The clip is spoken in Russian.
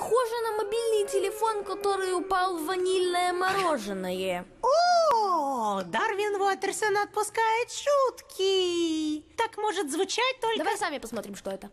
Похоже на мобильный телефон, который упал в ванильное мороженое. О, Дарвин Уотерсон отпускает шутки. Так может звучать только... Давай сами посмотрим, что это.